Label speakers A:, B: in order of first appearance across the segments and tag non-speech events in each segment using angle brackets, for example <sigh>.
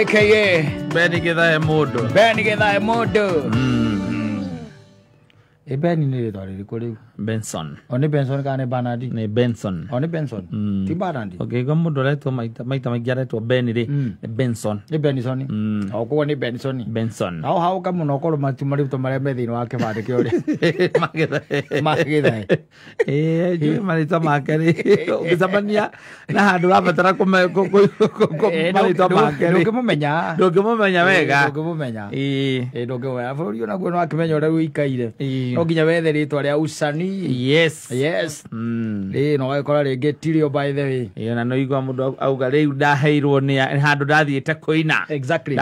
A: aka beni githae mundu beni githae mundu ä beni nä rä twa rä rä kå rä u benson oni benson kane banadi ni benson oni benson mm. ti banadi okay kwa mundu aretwo maita maita maingi aretwo ben ri mm. E, e, mm. ni benson ni mm. o <laughs> koguo <laughs> eh, eh, <laughs> eh, ni benson benson hau hau ka muno korwo matu marutwo maria me thiini wa kibande kia uri magithae magithae ee njui maritwa make ri ugicemania na handu urabatara maritwa make ri ndungimumenya ndungimumenya wega ndungimumenya ee ndungimumenya bururi onaguo no akimenya uria uikaire no nginya wethe ritwa ria ucani ni yes yes mm ri no ekora ringi tirio by the way ina no igwa mundu auga riu ndaheirwo rä ria kå ina exactly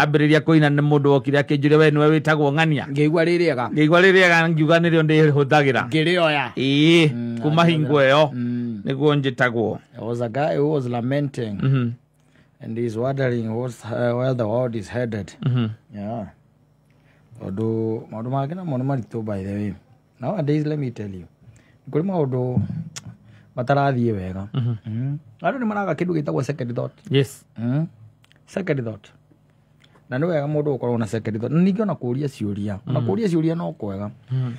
A: må ndå ni akä njå ria we niwe witagwo ng'ania ngiigua ri igua rä rä ega ngiuga nirio ndihuthagira ngirioya ii mm, kuma hingo iyo mm. niguo njitagwo was a guy who was lamenting mm -hmm. and he's wondering what's, uh, where the world is headed mm -hmm. yeah tondå by the way nowadays let me tell you kå rä maå ndå matarathiä wega andå nä maraga kä ndå gä tagwo na nä wega må ndå gå korwo na na ningä ona kå ria ciå ria ona mm-hmm. kå ria ciå ria no kwega mm-hmm.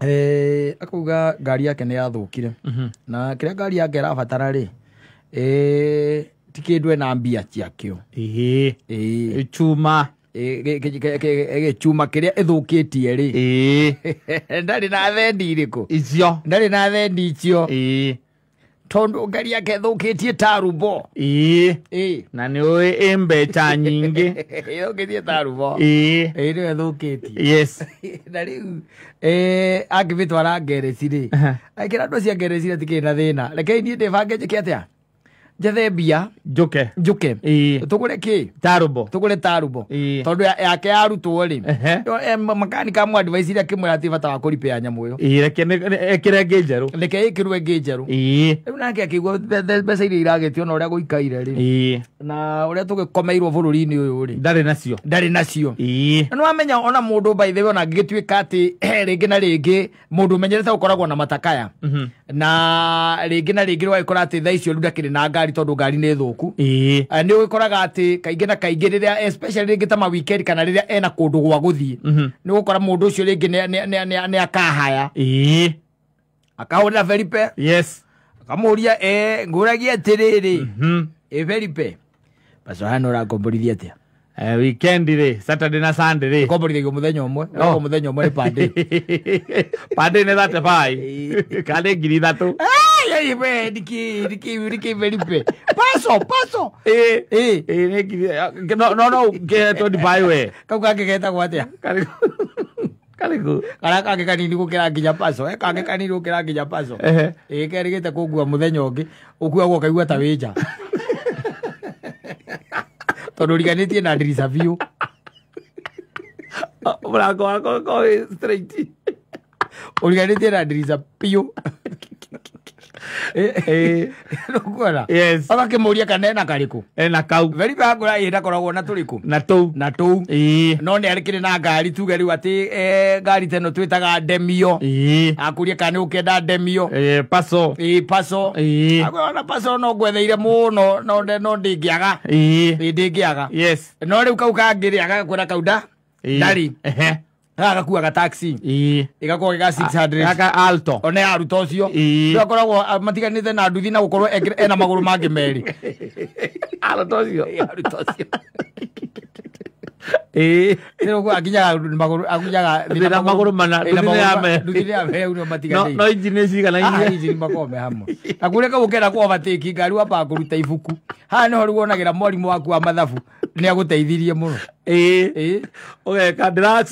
A: eh, akauga ngari yake nä yathå kire mm-hmm. na kä rä a ngari yake ĩrabatara rä eh, ti kä ndå ena mbia ciakä o eh. chuma gä cuma kä rä a ä thå kä tie rä ndarä na thendi irä kå icio ndarä na thendi icio tondå ngari yake thå kä tie tarubo na nä å ä ä mbeca nyingä <laughs> thå kä tie tarubo ä nä we thå kä tie <laughs> na rä u angä mä twara ngereci rä akä ra andå acia ngereci rä tikä na thä na rekei niä ndä bange ke atä a njethe mbia njuke njuke tugure ki tarubo tugure tarubo tondu yake yarutwo ri e, makanika amwe advice iria kimwe ati bata wa kuripea nyamu iyo reke ekire ngi njeru reke ikirwe ngi njeru riu nake akigua mbeca iria iragitio na uria guikaire ri na uria tugikomeirwo bururi-ini uyu ri ndarĩ nacio ndarĩ nacio na nĩwamenya ona mũndũ baithe ona angĩgĩtuĩka atĩ rĩngĩ na rĩngĩ mũndũ ũmenyerete gũkoragwo na matakaya mhm. na rĩngĩ na rĩngĩ wagĩkora atĩ tha icio rĩu ndakĩrĩ na ngari ngari tondu ngari ni thuku ku ah, ni å ati kaingi na kaingi riria especially rä ngä ta mawikendi kana riria ena kundu gwa gå ni nä mundu ucio ringi ni å cio rä ngä nä akahaya akahå rä ra feripe akamå ria ngå ragia atä rä mhm. rä feripe bacoha no tia atä Uh, eh, weekend rä saturday na sunday rä komborithagio må thenya å mwe må thenya å mwe nä pandä <laughs> pandä nä thate bai karä ngiri ithatå ah! ipe niki niki niki velipe paso paso <laughs> eh eh, eh niki no no no ke to kau kage geta gwatia kariku <laughs> kariku kara kanini gukira nginya paso eh kage kanini gukira nginya paso eh, eh. eh kerigite kugua muthenya ungi ukuagwo kaigua ta winja <laughs> tondu riganitie na ndirisa biu mlango wako ko straight uriganitie na ndirisa piu agakä må ria kana ena karä kå ena kau veribangå ra ä ndakoragwo na tå rä kå na tå u na tå u no nä arä kä rä na ngari tuge rä u atä e, ngari teno twä taga ndemio akå ria kana nä å kenda ndemio e, paso paso ona paso no ngwetheire må no no ndä ngä aga ndä ngä aga no rä u kau kangä rä aga kwä na kauda ndari agakuaga taxi igakorwo iga 600 alto one aruta ucio ndu akoragwo ah, matiganite na nduthi na gukorwo ena maguru mangi meri aruta ucio aruta ucio akinyaga maguru manano inji nä ciganainmakombe hamwe nakuria kau å kenda kwobatä ki ngari wambaga kå ruta ibuku haha nä ho rä u wonagä ra mwarimå waku wa mathabu nä agå teithirie må no ä å geka ndä ra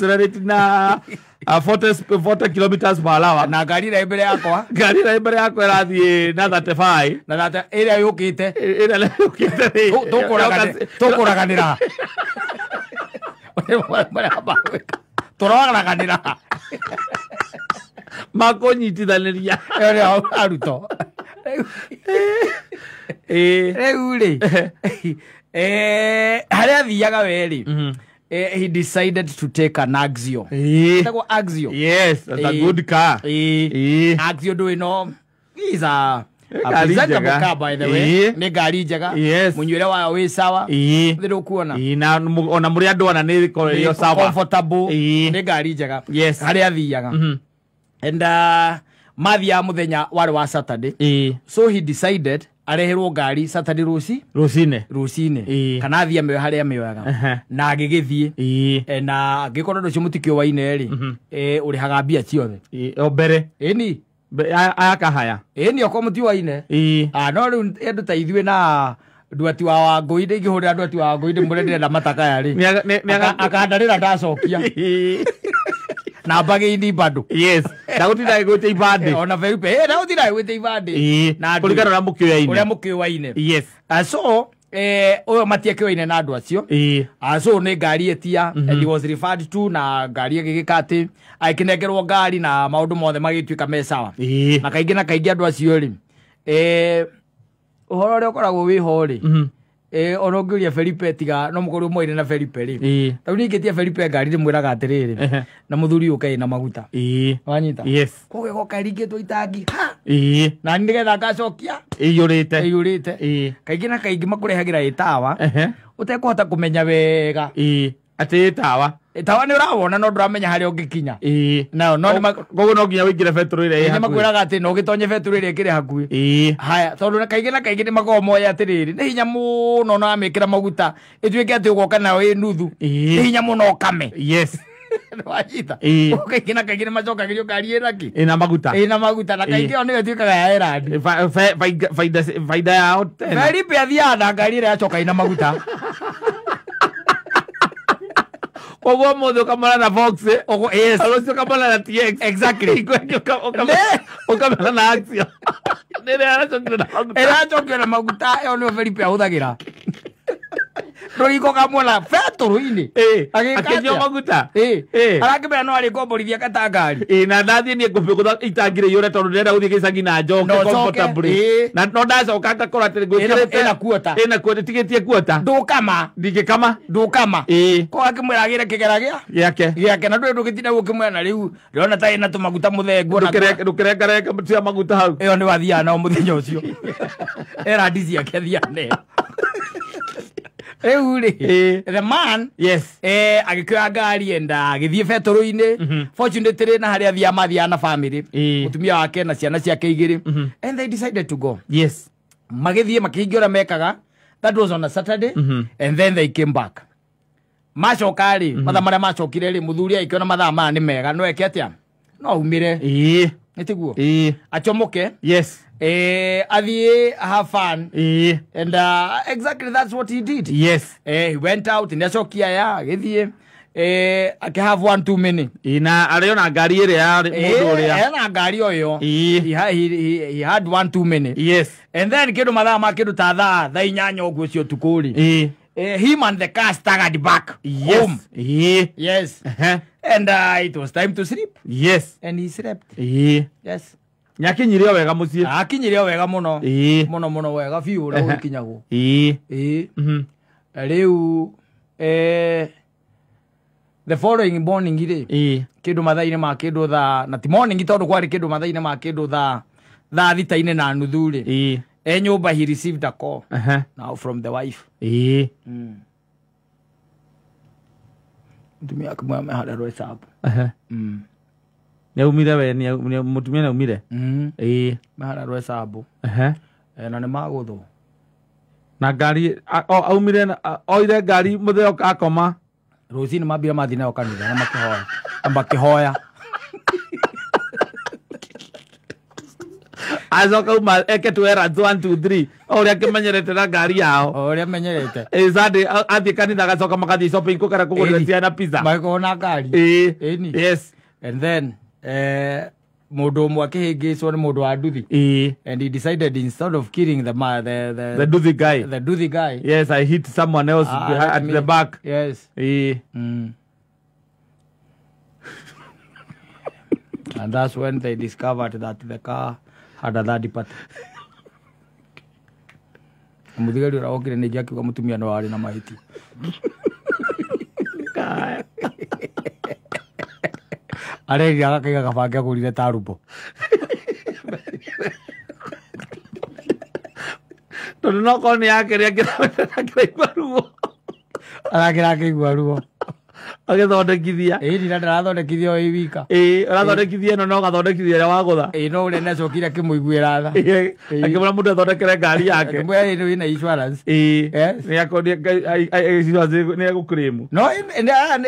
A: na <laughs> na ngari ä mbere yakwa <laughs> ngari ä mbere yakwa ä rathiä na 35 na ä rä a yå kä te tå kå raganä ra tåroraganä ra makå nyitithanä ria arutwo rä u rä Eh, harä a thiaga werä Uh, mhm. eh, he decided to take an axio itagwo ee. axio yes that's a eh, good car ee. axio do you know he's a nä ngari njega må rä a wä sawa thä rå må rä andå ona nä ngari ee. njega harä a thiaga mhm. uh, mathiaga må thenya warä wa saturday so he decided areherwo ngari satani ruci rucine rucine kana athia mĩoya harĩa mĩoyaga na agĩgĩthiĩ eh, na angĩkorwo ri e uri haga mbia ciothe o mbere ĩni ayakahaya ĩni okwo a ah, no ri andũ ta ithwe na duati wa wangui ndä ingä hå rä ra ndwati wa wangui ndä må rä ndä renda matakaya rä akandarä ra ndacokia na mbage ini bado yes eh. ndaguti ndai gwite ibande eh, ona veupe eh ndaguti ndai gwite ibande na kuligana na mukiwaine uria mukiwaine yes ah, so å eh, matiekioine na andå acio acå ah, nä ngari etia mhm. to na ngari ä gä ka atä ah, agä nengerwo ngari na maå ndå mothe magä tuä ka mecawa na kaingä na kaingä andå acio rä å horo å rä a å koragwo wä ho rä ona å ngä å ria felipe tiga no må korwo mwaire na felipe rä tau ningä ingä tia felipe ngari rä mwä raga atä rä rä na må thuri å kaä na maguta wanyita kogä goka ringä two itangi nani nä getha ngacokia iyå rä te iyå rä te kaingä na kaingä makå rehagä ra ä tawa å tekå hota kå menya wega atä ä tawa Eh, tawa nä å rawona no ramenya harä a å ngä kinya koguo no nginya wä ingä re rä raga atä no å gä tonye betå ä rä a kä rä hakuä haya tondå kaingä na kaingä nä makoragwo moya atä rä rä nä hinya må no na wamä kä ra maguta ä tuä ke atä å goka nayo ä nuthu nä hinya må no å kame wanyita na kaingä nä macokagä rio ngari ä naki ä na maguta ä na maguta na kaingä yo nä yo tuä kaga ya erandi bainda yao athiaga na ngari ä rä yacoka ä na maguta <laughs> Koguo mothe ukamana na Vox ogo eh, yes arosi ukamana na TX exactly <laughs> kwenye ukamana na Axio <laughs> nire na maguta arachokio nä o yo ahå thagä ra ruringo kamwona betå rå-inä agäkairio maguta no arä ngomborithia katangari na ndathiä niä ngå itangirä yå re tondå ndärenda gå thiä na njoke na no ndacoka ngakora atä ngåna kuota tigä tie kuota ndå kama ndingä kama ndå kama koguo akä mwä agä re kä gera gä a gä ake na ndå ndå gä tinda gå kä na rä u ndärona ta ä na tå maguta må thengu kä rengarenga maguta hau ä yo nä wathiaga nao må thenya å cio <laughs> era ndici ake athiaga riu ri eh. the man yes eh agikioya ngari enda agithie betoro-ini mm -hmm. fortunately na haria thia mathia na family eh. mutumia wake na ciana ciake igiri mhm. and they decided to go yes magithie makihingia uria mekaga that was on a saturday mm -hmm. and then they came back macoka rä mhm. mathaa marä a macokire rä må thuri agä ona mathaa maya nä mega no eke atä a no aumä re eh. nä tä guo acomoke yes eh, Adie have fun. Yeah. And uh, exactly that's what he did. Yes. Eh, he went out in acokia ya githie eh, have one too many e, na arä na ngari ä ya Eh, ndå na ngari å yo e. he he, he, had one too many yes and then kä ndå mathaa tada, the ndå ta thaa tha inyanya å guo cio e. him and the car staggered back yes. home yeah. yes uh -huh. and uh, it was time to sleep yes and he slept yeah. yes nyakinyire wega mucii akinyire wega muno muno muno wega biu ria gukinyagwo ii mm-hmm. riu e, the following morning ri kindu mathaini ma kindu tha na ti morning tondu kwari kindu mathaini ma kindu thaa tha thita-inä na nuthu rä e nyå mba he received a call uh -huh. now from the wife ä må mm. tumia akä mwe meharerwo niaumire we mutumia niaumire ii mm-hmm. mahararwo esambu eh, na nä magåthwo na ngari aumire oire ngari må thä akoma rå cinä mambire mathi nayo kanitha na makä makä acoka uma eke twerands one two three o ũrĩa na ngari yao o ũrĩa menyerete sande kanitha agacoka magathiĩ shopping kũkara kũgũrĩra ciana pizza magĩkorwo na ngari ĩĩ yes and then Eh, mundu umwe akihingicwo ni mundu wa nduthi and he decided instead of killing the ma, the, the, the nduthi guy the guy yes i hit someone else ah, at me. the back yes mm. <laughs> and that's when they discovered that the car had a third party muthigari ura wokire ningi akiuga mutumia ni wari na mahiti arerire agakaiga kabange agurire rumbo tondå nokorwo nä yakä rä a ngä raigua ruo arakä rakä igua ruo agithondekithia ä ndira ndarathondekithia å ä wika ä arathondekithia no no gathondekithia rä a wagåtha no å rä nacokire akä må iguä ra må ndå athondekere ngari yake mwä rä wä na nä agå kå rä mu no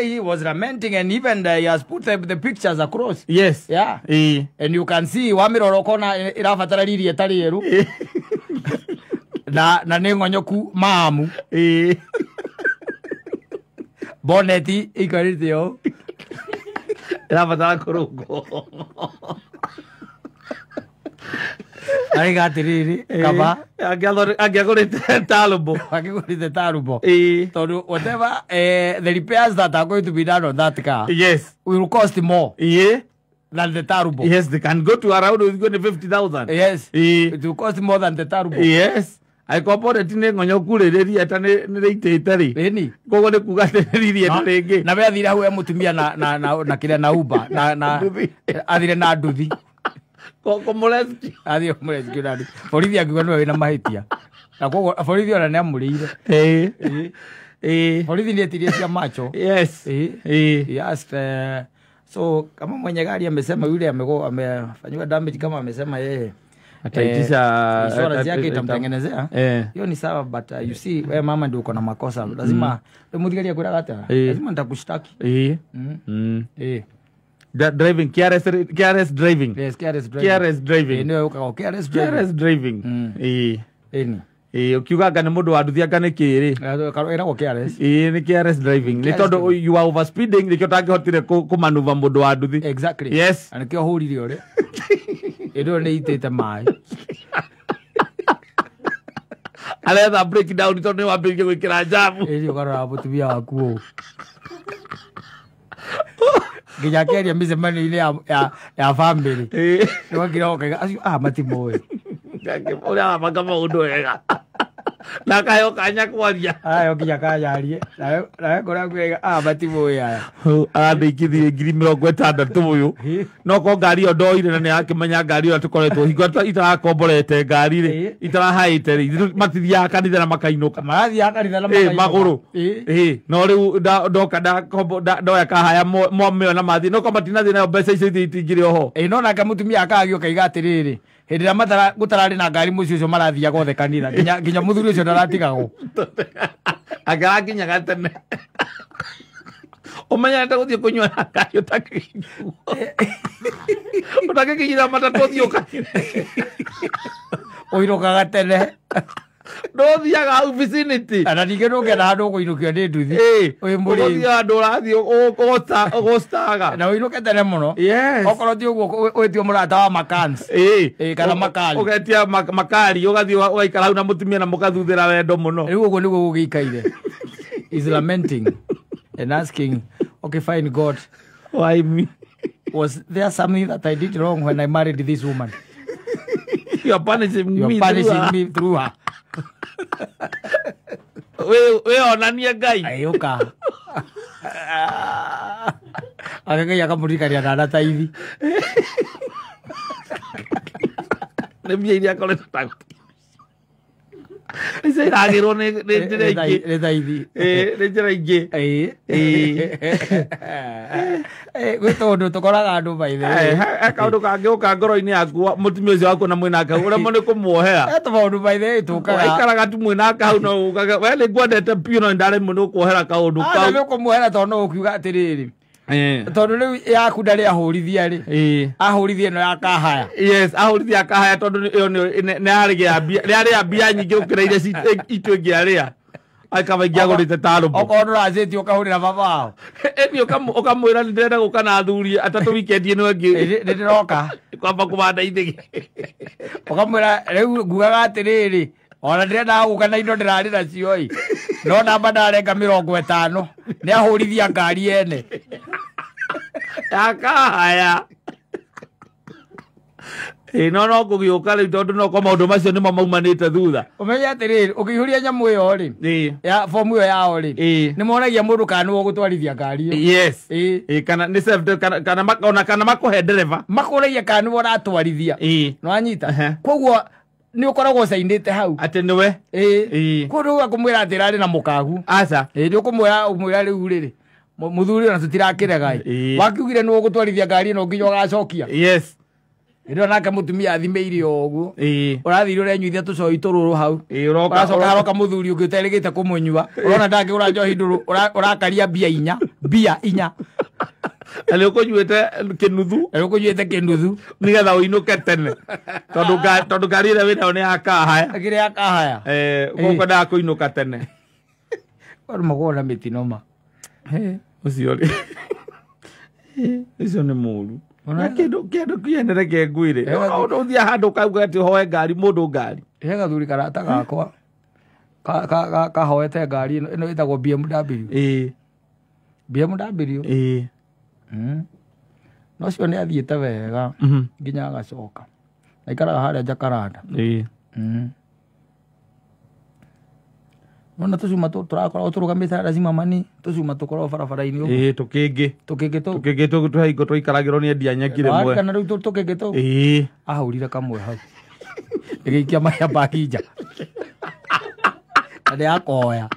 A: he was lamenting and even uh, he has put the, pictures across yes yeah e. and you can see wamä rora ũkona ä rabatara riri ätarä erå na na nä ngonyoku mamu ä Bonetti y Corintio. La patada rå ngwo arä ga Aquí rä rä kaba angäagå rä te tarbo angägå rä te tarbo whatever eh, de repairs that are going to be done on that car yes will cost more yeah than the turbo yes they can go to around 50000 yes yeah. it will cost more than the turbo yes angĩkorwo boneti kurä rä ria ta nĩ rĩitĩte rĩ rĩni koguo nĩ kuga atĩrĩririe ta rĩngĩ na wethire hau e mũtumia na na na na kĩrĩa na uba na athire na nduthi kũmũrescue athire kũmũrescue na nduthi borithi akiuga nĩwe na koguo borithi ona nĩ amũrĩire ĩĩ ĩĩ borithi nĩ etirie cia macho yes asked eh, so kama mwenye gari amesema yule amefanyiwa damage kama amesema yeye ataitisha eh, insurance yake itamtengenezea eh. hiyo ni sawa but uh, you see wewe mama ndio uko na makosa lazima mm. Eh. lazima nitakushtaki eh mm. mm. eh driving KRS KRS driving yes KRS driving KRS driving ndio KRS driving KRS driving eh mm. eh nä må ndå wanduthianga nä kä rä nä kä rs driving you are overspeeding tangä hotire kå manuva må ndå wa nduthi <laughs> ä nä itä te maä aretha break down tondå nä wambä rie gwä kä ra njamu ä åkarora må tumia waku å nginya keria micemanio-inä ya bamä rä nä wakira okaiga acio aha matimoä å rä a mabanga maå ndå wega na kayo nakayokaanya kwaria ayo nginya kanyarie nawe kå rä a kwega amatimå ah, ä aya agathä ikithie ngiri mä tanda ätandatå å yå noko ngari ä yo ndoire na nä akä menya ngari ä yo tåkoretwo hingo itarakomborete ngari itara itarahaä te rä matithiaga kanitha na makainå ka marathiaga kanitha na magå rå no rä u ndoka ndoya kahaya mo o na mathiä noko matinathä nayo mbeca icio ithä itingä rä oho no na må tumia akagä å kaiga atä rä rä hä ndä ä rä a gå tararä na ngari må ciä å cio kanitha nginya må thuri å cio ndaratigagwo angarakinyaga <laughs> tene umenye ta guthie kunywa kayo takiginyuo utakiginyira <laughs> matatu uthie ukanywe uirukaga <laughs> tene ndåthiaga hau ana ningä ndå ngena andå gå inå kio nä nduthi wä må rä ndå rathiä gå na wä inå ke tene må no okorwo ti å guo wä tio må rata wa kana makari å getia makari å gathiä å gaikara hau na må tumia na må kathuthä ra wendo må no rä u å guo nä guo gå gä ikaire is lamenting and asking okay fine god why me was there something that i did wrong when i married this woman you're punishing, you're me, punishing through me through her we, we onan ya gai. Ayo ah, iya, ka. Aku nggak yakin mau dikarya ada tadi. Lebih ini aku lagi takut. irathirwo nä njä ra ingä nä thaithi nä njä ra ingä gwä tondå tå koraga andå maithe kaå kangä gå ka ngoro-inä yaku må tumia å cio wakuona mwä nake å remwo nä kå mwohera tå maå ndå maithe tu mwä nake hau no å we nä ngwendete piå no nä ndaremwo nä gå kwohera kaå ndå kau nä å kå no å kiuga atä rä Eh. tondå rä u yakuda rä ahå rithia rä eh. ahå rithia ä no yakahaya ahå rithia akahaya tondå ä yo nä yarä a mbia nyingä gå kä ra iria ä ngä arä a akavaingiagårite tarokorwo ndå racätie å kahå rä ra babao <laughs> ni å kamwä ra nä ndärenda gå ka na athuri atatå wikendi ä no nä ndä roka kwamba kå banda ithä gä å kamwä ra rä u ngugaga atä rä rä ona ndä rendaguka na indo ndä rarä nacio i no ndamba ndarenga mä rongo tano nä ahå rithia ngari ene ndakahaya ä no no ngå gä å ka rä u tondå noko maå ndå macio nä mo maumanä te thutha å menye atä rä å kä ihå ria nyamå ä yo rä bomu ä yo yao rä nä monagia må ndå kana nä gå twarithia ngari ä kana makå he ndereba makå ragia kana nä wo ratwarithia no anyita koguo nä å koragwo caindä te hau atä nä we kå ndå akå mwä ra atä rarä na må kagu aca nä å umwira mwä ra rä u muthuri na tutirakä regai wakiugire nä gå twarithia ngari no nginya å gacokia ä nake må tumia athimä ire å guo å rathire å renyuithia tå coi hau åracoka uroka må thuri å ngä å terä gä te kå urakaria bia å rakaria inya bia inya arä kå njuä kä nuthu arä kå njuä te kä nuthu nä getha å inå ke tene tondå ngari ä rä a wä nayo nä yakahaya akä rä yakahaya eh, gå eh. kwendaga kå inå ka tene arä <laughs> magona mä tinoma å eh, cio rä icio nä må ru kä ndå kienere ke ngwä rä å thia handå kauga atä hoe ngari må ndå ngari he gathuri karata gakwa kahoete ngari ä no ä tagwo bmw eh Hmm? no cio nä athiä te wega mhm. nginya agacoka aikaraga harä a jakaranda nona hmm? tå cuma tå rakoragwo tå rå gamä te lazima mani tå cuma tå koragwo barabara-inä å tå kä ngä tå kä ngä tå kä ngä tå tå haingo tå ikaragä rwo nä endia nyeki rä mwe rä u tå kä ngä tå ahå rire kamwe hau ä gä ikia marä a mbangi nja na ndä akoya